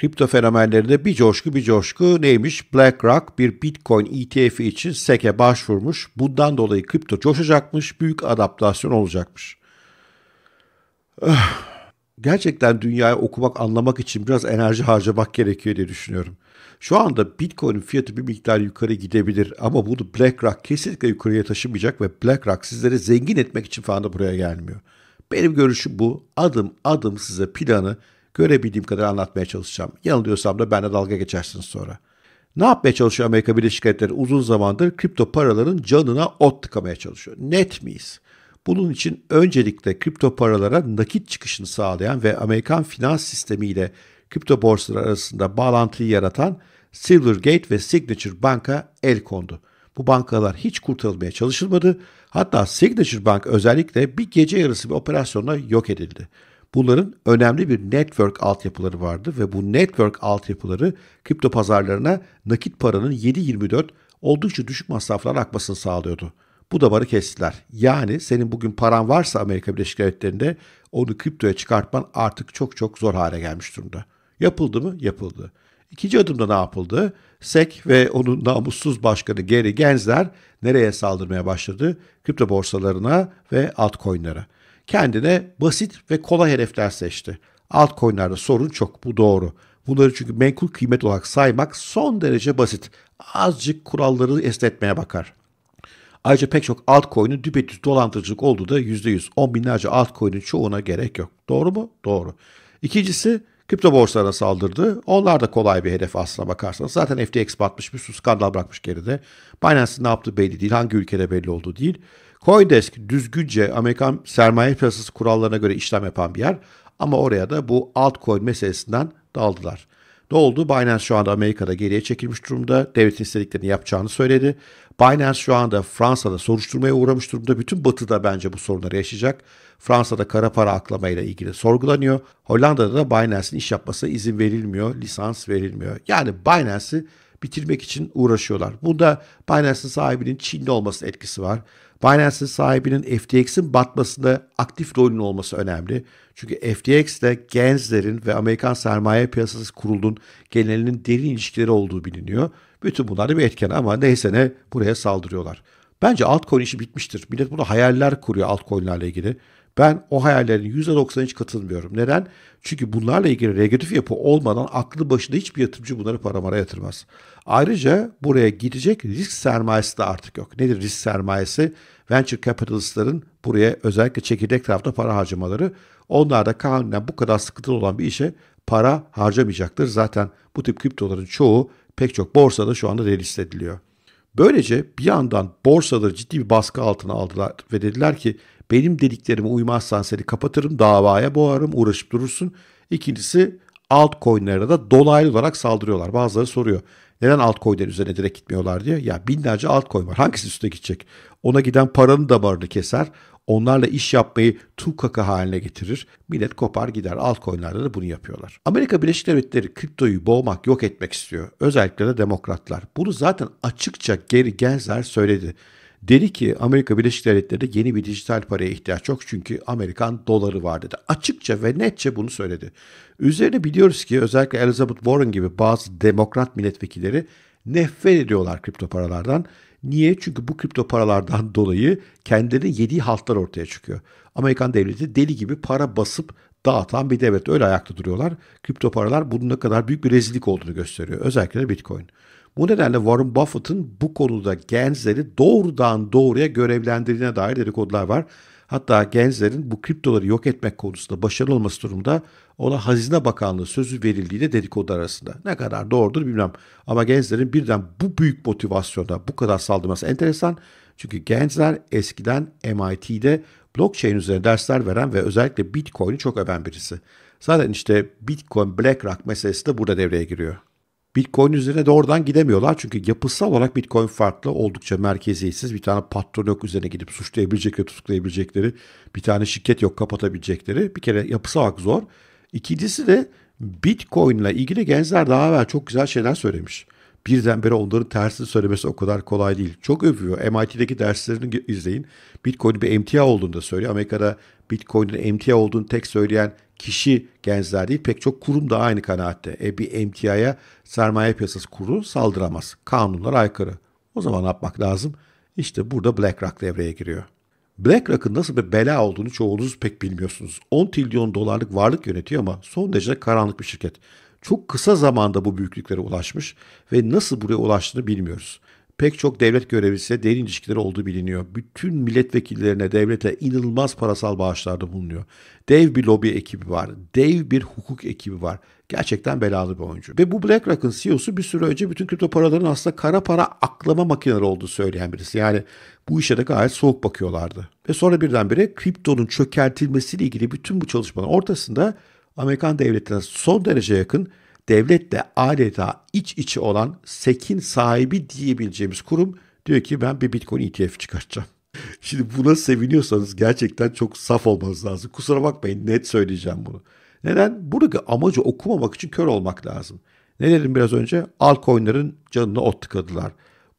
Kripto fenomenlerinde bir coşku bir coşku neymiş? BlackRock bir Bitcoin ETF için SEC'e başvurmuş. Bundan dolayı kripto coşacakmış, büyük adaptasyon olacakmış. Öh. Gerçekten dünyayı okumak, anlamak için biraz enerji harcamak gerekiyor diye düşünüyorum. Şu anda Bitcoin'in fiyatı bir miktar yukarı gidebilir ama bunu BlackRock kesinlikle yukarıya taşımayacak ve BlackRock sizleri zengin etmek için falan da buraya gelmiyor. Benim görüşüm bu. Adım adım size planı Görebildiğim kadar anlatmaya çalışacağım. Yanılıyorsam da benle dalga geçersiniz sonra. Ne yapmaya çalışıyor Amerika Birleşik Devletleri uzun zamandır kripto paraların canına ot tıkamaya çalışıyor. Net miyiz? Bunun için öncelikle kripto paralara nakit çıkışını sağlayan ve Amerikan finans sistemiyle kripto borsaları arasında bağlantıyı yaratan Silvergate ve Signature Bank'a el kondu. Bu bankalar hiç kurtarılmaya çalışılmadı. Hatta Signature Bank özellikle bir gece yarısı bir operasyonla yok edildi. Bunların önemli bir network altyapıları vardı ve bu network altyapıları kripto pazarlarına nakit paranın 7-24 oldukça düşük masraflar akmasını sağlıyordu. Bu damarı kestiler. Yani senin bugün paran varsa Amerika Birleşik Devletleri'nde onu kriptoya çıkartman artık çok çok zor hale gelmiş durumda. Yapıldı mı? Yapıldı. İkinci adımda ne yapıldı? SEC ve onun namussuz başkanı Gary Gensler nereye saldırmaya başladı? Kripto borsalarına ve altcoin'lere kendine basit ve kolay hedefler seçti. Altcoinlerde sorun çok bu doğru. Bunları çünkü menkul kıymet olarak saymak son derece basit. Azıcık kuralları esnetmeye bakar. Ayrıca pek çok altcoin'in düpedüz dolandırıcılık olduğu da %100. On binlerce altcoin'in çoğuna gerek yok. Doğru mu? Doğru. İkincisi kripto borsalarına saldırdı. Onlar da kolay bir hedef aslına bakarsanız. Zaten FTX batmış bir sürü skandal bırakmış geride. Binance'ın ne yaptığı belli değil. Hangi ülkede belli olduğu değil. Coindesk düzgünce Amerikan sermaye piyasası kurallarına göre işlem yapan bir yer. Ama oraya da bu altcoin meselesinden daldılar. Ne oldu? Binance şu anda Amerika'da geriye çekilmiş durumda. Devletin istediklerini yapacağını söyledi. Binance şu anda Fransa'da soruşturmaya uğramış durumda. Bütün batıda bence bu sorunları yaşayacak. Fransa'da kara para aklamayla ilgili sorgulanıyor. Hollanda'da da Binance'in iş yapması izin verilmiyor, lisans verilmiyor. Yani Binance'i bitirmek için uğraşıyorlar. Bunda Binance'in sahibinin Çinli olması etkisi var. Binance'in sahibinin FTX'in batmasında aktif rolünün olması önemli. Çünkü FTX ile Genzler'in ve Amerikan sermaye piyasası kurulunun genelinin derin ilişkileri olduğu biliniyor. Bütün bunlar bir etken ama neyse ne buraya saldırıyorlar. Bence altcoin işi bitmiştir. Millet bunu hayaller kuruyor altcoin'lerle ilgili. Ben o hayallerin %90'a hiç katılmıyorum. Neden? Çünkü bunlarla ilgili regülatif yapı olmadan aklı başında hiçbir yatırımcı bunları para mara yatırmaz. Ayrıca buraya gidecek risk sermayesi de artık yok. Nedir risk sermayesi? Venture capitalistların buraya özellikle çekirdek tarafta para harcamaları. Onlar da kanunla bu kadar sıkıntılı olan bir işe para harcamayacaktır. Zaten bu tip kriptoların çoğu pek çok borsada şu anda delist ediliyor. Böylece bir yandan borsaları ciddi bir baskı altına aldılar ve dediler ki benim dediklerime uymazsan seni kapatırım, davaya boğarım, uğraşıp durursun. İkincisi altcoin'lere de dolaylı olarak saldırıyorlar. Bazıları soruyor. Neden altcoin'lerin üzerine direkt gitmiyorlar diye. Ya binlerce altcoin var. Hangisi üstüne gidecek? Ona giden paranın damarını keser. Onlarla iş yapmayı tukaka haline getirir. Millet kopar gider. Altcoin'lerde de bunu yapıyorlar. Amerika Birleşik Devletleri kriptoyu boğmak, yok etmek istiyor. Özellikle de demokratlar. Bunu zaten açıkça geri Gensler söyledi. Dedi ki Amerika Birleşik Devletleri'de yeni bir dijital paraya ihtiyaç yok çünkü Amerikan doları var dedi. Açıkça ve netçe bunu söyledi. Üzerine biliyoruz ki özellikle Elizabeth Warren gibi bazı demokrat milletvekilleri nefret ediyorlar kripto paralardan. Niye? Çünkü bu kripto paralardan dolayı kendilerinin yediği haltlar ortaya çıkıyor. Amerikan devleti deli gibi para basıp dağıtan bir devlet. Öyle ayakta duruyorlar. Kripto paralar bunun ne kadar büyük bir rezillik olduğunu gösteriyor. Özellikle de Bitcoin. Bu nedenle Warren Buffett'ın bu konuda gençleri doğrudan doğruya görevlendirdiğine dair dedikodular var. Hatta gençlerin bu kriptoları yok etmek konusunda başarılı olması durumda ona Hazine Bakanlığı sözü verildiği de dedikodu arasında. Ne kadar doğrudur bilmem. Ama gençlerin birden bu büyük motivasyonda bu kadar saldırması enteresan. Çünkü gençler eskiden MIT'de blockchain üzerine dersler veren ve özellikle Bitcoin'i çok öven birisi. Zaten işte Bitcoin BlackRock meselesi de burada devreye giriyor. Bitcoin üzerine doğrudan gidemiyorlar. Çünkü yapısal olarak Bitcoin farklı oldukça merkeziyetsiz. Bir tane patron yok üzerine gidip suçlayabilecek ve tutuklayabilecekleri. Bir tane şirket yok kapatabilecekleri. Bir kere yapısal olarak zor. İkincisi de Bitcoin ile ilgili gençler daha evvel çok güzel şeyler söylemiş. Birdenbire onların tersini söylemesi o kadar kolay değil. Çok övüyor. MIT'deki derslerini izleyin. Bitcoin bir emtia olduğunu da söylüyor. Amerika'da Bitcoin'in emtia olduğunu tek söyleyen kişi gençler değil pek çok kurum da aynı kanaatte. E bir emtiaya sermaye piyasası kurulu saldıramaz. Kanunlar aykırı. O zaman yapmak lazım? İşte burada BlackRock devreye giriyor. BlackRock'ın nasıl bir bela olduğunu çoğunuz pek bilmiyorsunuz. 10 trilyon dolarlık varlık yönetiyor ama son derece karanlık bir şirket. Çok kısa zamanda bu büyüklüklere ulaşmış ve nasıl buraya ulaştığını bilmiyoruz pek çok devlet görevlisi derin ilişkileri olduğu biliniyor. Bütün milletvekillerine, devlete inanılmaz parasal bağışlarda bulunuyor. Dev bir lobi ekibi var. Dev bir hukuk ekibi var. Gerçekten belalı bir oyuncu. Ve bu BlackRock'ın CEO'su bir süre önce bütün kripto paraların aslında kara para aklama makineleri olduğu söyleyen birisi. Yani bu işe de gayet soğuk bakıyorlardı. Ve sonra birdenbire kriptonun çökertilmesiyle ilgili bütün bu çalışmaların ortasında Amerikan devletine son derece yakın devletle adeta iç içi olan sekin sahibi diyebileceğimiz kurum diyor ki ben bir Bitcoin ETF çıkartacağım. Şimdi buna seviniyorsanız gerçekten çok saf olmanız lazım. Kusura bakmayın net söyleyeceğim bunu. Neden? Buradaki amacı okumamak için kör olmak lazım. Ne dedim biraz önce? Altcoin'lerin canını ot tıkadılar.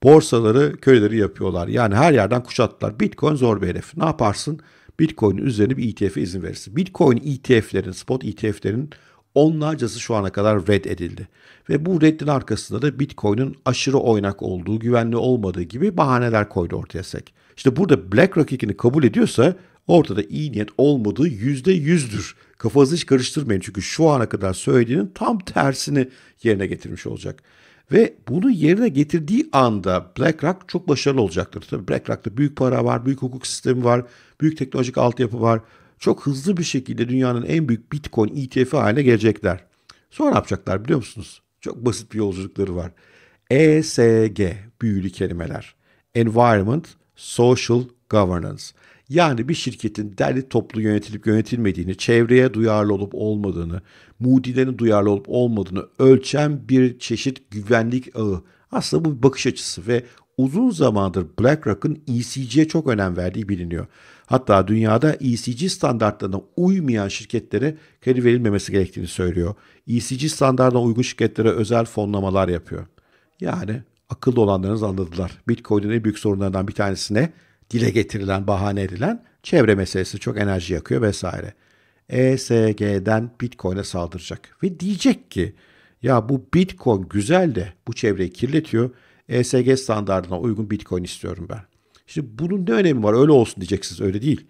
Borsaları köyleri yapıyorlar. Yani her yerden kuşattılar. Bitcoin zor bir hedef. Ne yaparsın? Bitcoin'in üzerine bir ETF'e izin verirsin. Bitcoin ETF'lerin, spot ETF'lerin onlarcası şu ana kadar red edildi. Ve bu reddin arkasında da Bitcoin'in aşırı oynak olduğu, güvenli olmadığı gibi bahaneler koydu ortaya SEC. İşte burada BlackRock ikini kabul ediyorsa ortada iyi niyet olmadığı yüzde yüzdür. Kafanızı hiç karıştırmayın çünkü şu ana kadar söylediğinin tam tersini yerine getirmiş olacak. Ve bunu yerine getirdiği anda BlackRock çok başarılı olacaktır. Tabii BlackRock'ta büyük para var, büyük hukuk sistemi var, büyük teknolojik altyapı var çok hızlı bir şekilde dünyanın en büyük Bitcoin ETF'i haline gelecekler. Sonra ne yapacaklar biliyor musunuz? Çok basit bir yolculukları var. ESG büyülü kelimeler. Environment, Social Governance. Yani bir şirketin derli toplu yönetilip yönetilmediğini, çevreye duyarlı olup olmadığını, mudilerin duyarlı olup olmadığını ölçen bir çeşit güvenlik ağı. Aslında bu bir bakış açısı ve uzun zamandır BlackRock'ın ECG'ye çok önem verdiği biliniyor. Hatta dünyada ECG standartlarına uymayan şirketlere kredi verilmemesi gerektiğini söylüyor. ECG standartına uygun şirketlere özel fonlamalar yapıyor. Yani akıllı olanlarınız anladılar. Bitcoin'in en büyük sorunlarından bir tanesine dile getirilen, bahane edilen çevre meselesi çok enerji yakıyor vesaire. ESG'den Bitcoin'e saldıracak ve diyecek ki ya bu Bitcoin güzel de bu çevreyi kirletiyor. ESG standartına uygun Bitcoin istiyorum ben. Şimdi bunun ne önemi var? Öyle olsun diyeceksiniz. Öyle değil.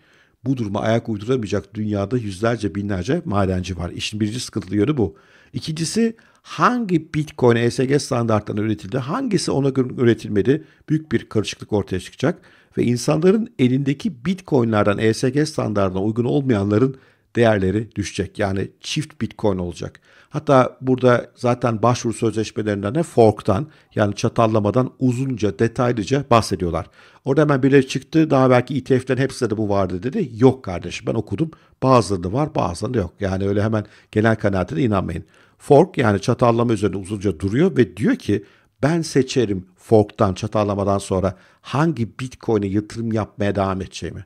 Bu duruma ayak uyduramayacak dünyada yüzlerce binlerce madenci var. İşin birinci sıkıntılı yönü bu. İkincisi hangi Bitcoin ESG standartlarına üretildi, hangisi ona göre üretilmedi büyük bir karışıklık ortaya çıkacak. Ve insanların elindeki Bitcoin'lerden ESG standartına uygun olmayanların değerleri düşecek. Yani çift bitcoin olacak. Hatta burada zaten başvuru sözleşmelerinden de fork'tan yani çatallamadan uzunca detaylıca bahsediyorlar. Orada hemen birileri çıktı daha belki ETF'lerin hepsinde de bu vardı dedi. Yok kardeşim ben okudum bazılarında var bazılarında yok. Yani öyle hemen genel kanaate de inanmayın. Fork yani çatallama üzerine uzunca duruyor ve diyor ki ben seçerim fork'tan çatallamadan sonra hangi bitcoin'e yatırım yapmaya devam edeceğimi.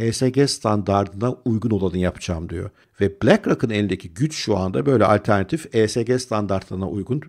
HSG standartına uygun olanı yapacağım diyor. Ve BlackRock'ın elindeki güç şu anda böyle alternatif ESG standartlarına uygun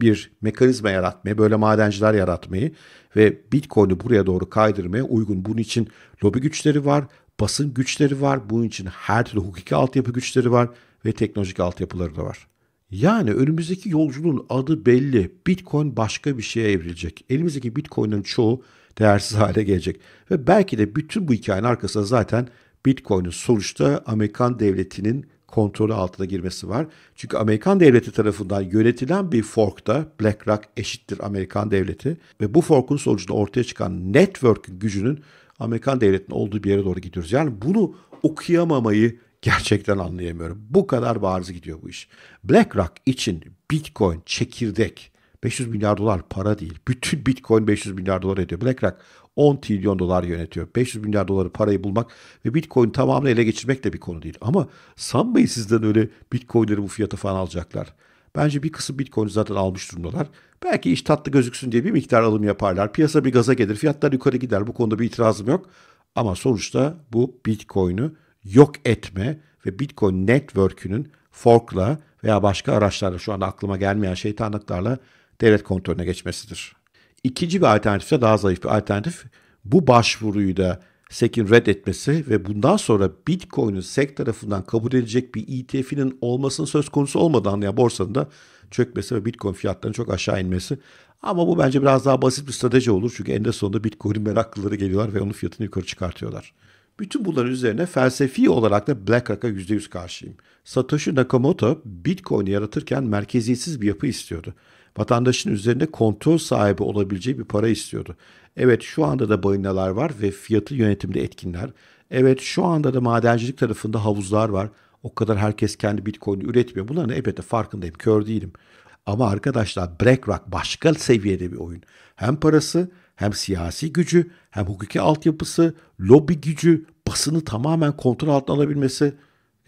bir mekanizma yaratmaya, böyle madenciler yaratmayı ve Bitcoin'i buraya doğru kaydırmaya uygun. Bunun için lobi güçleri var, basın güçleri var, bunun için her türlü hukuki altyapı güçleri var ve teknolojik altyapıları da var. Yani önümüzdeki yolculuğun adı belli. Bitcoin başka bir şeye evrilecek. Elimizdeki Bitcoin'in çoğu değersiz hale gelecek. Ve belki de bütün bu hikayenin arkasında zaten Bitcoin'in sonuçta Amerikan devletinin kontrolü altına girmesi var. Çünkü Amerikan devleti tarafından yönetilen bir forkta BlackRock eşittir Amerikan devleti ve bu forkun sonucunda ortaya çıkan network gücünün Amerikan devletinin olduğu bir yere doğru gidiyoruz. Yani bunu okuyamamayı gerçekten anlayamıyorum. Bu kadar bariz gidiyor bu iş. BlackRock için Bitcoin çekirdek 500 milyar dolar para değil. Bütün Bitcoin 500 milyar dolar ediyor. BlackRock 10 trilyon dolar yönetiyor. 500 milyar doları parayı bulmak ve Bitcoin tamamını ele geçirmek de bir konu değil. Ama sanmayın sizden öyle Bitcoin'leri bu fiyata falan alacaklar. Bence bir kısım Bitcoin'i zaten almış durumdalar. Belki iş tatlı gözüksün diye bir miktar alım yaparlar. Piyasa bir gaza gelir. Fiyatlar yukarı gider. Bu konuda bir itirazım yok. Ama sonuçta bu Bitcoin'i yok etme ve Bitcoin network'ünün forkla veya başka araçlarla şu anda aklıma gelmeyen şeytanlıklarla devlet kontrolüne geçmesidir. İkinci bir alternatif de daha zayıf bir alternatif. Bu başvuruyu da SEC'in reddetmesi ve bundan sonra Bitcoin'in SEC tarafından kabul edilecek bir ETF'nin olmasının söz konusu olmadan ya borsanın da çökmesi ve Bitcoin fiyatlarının çok aşağı inmesi. Ama bu bence biraz daha basit bir strateji olur. Çünkü en de sonunda Bitcoin meraklıları geliyorlar ve onun fiyatını yukarı çıkartıyorlar. Bütün bunların üzerine felsefi olarak da BlackRock'a %100 karşıyım. Satoshi Nakamoto Bitcoin'i yaratırken merkeziyetsiz bir yapı istiyordu vatandaşın üzerinde kontrol sahibi olabileceği bir para istiyordu. Evet şu anda da balinalar var ve fiyatı yönetimde etkinler. Evet şu anda da madencilik tarafında havuzlar var. O kadar herkes kendi bitcoin'i üretmiyor. Bunların elbette farkındayım, kör değilim. Ama arkadaşlar BlackRock başka seviyede bir oyun. Hem parası hem siyasi gücü hem hukuki altyapısı, lobi gücü, basını tamamen kontrol altına alabilmesi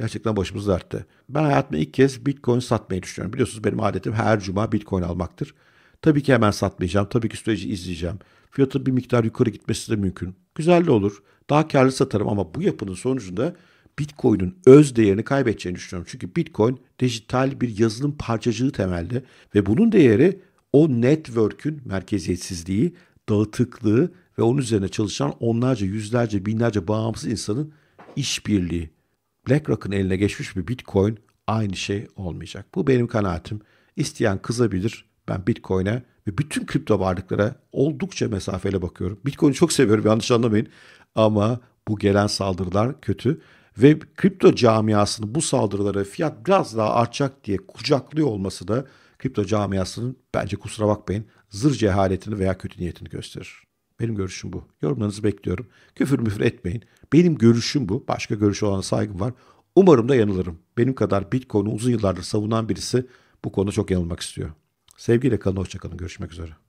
gerçekten başımız dertte. Ben hayatımda ilk kez Bitcoin satmayı düşünüyorum. Biliyorsunuz benim adetim her cuma Bitcoin almaktır. Tabii ki hemen satmayacağım. Tabii ki süreci izleyeceğim. Fiyatın bir miktar yukarı gitmesi de mümkün. Güzel de olur. Daha karlı satarım ama bu yapının sonucunda Bitcoin'in öz değerini kaybedeceğini düşünüyorum. Çünkü Bitcoin dijital bir yazılım parçacığı temelde ve bunun değeri o network'ün merkeziyetsizliği, dağıtıklığı ve onun üzerine çalışan onlarca, yüzlerce, binlerce bağımsız insanın işbirliği. BlackRock'ın eline geçmiş bir Bitcoin aynı şey olmayacak. Bu benim kanaatim. İsteyen kızabilir. Ben Bitcoin'e ve bütün kripto varlıklara oldukça mesafeyle bakıyorum. Bitcoin'i çok seviyorum yanlış anlamayın. Ama bu gelen saldırılar kötü. Ve kripto camiasının bu saldırılara fiyat biraz daha artacak diye kucaklıyor olması da kripto camiasının bence kusura bakmayın zır cehaletini veya kötü niyetini gösterir. Benim görüşüm bu. Yorumlarınızı bekliyorum. Küfür müfür etmeyin. Benim görüşüm bu. Başka görüş olan saygım var. Umarım da yanılırım. Benim kadar Bitcoin'i uzun yıllardır savunan birisi bu konuda çok yanılmak istiyor. Sevgiyle kalın, hoşçakalın. Görüşmek üzere.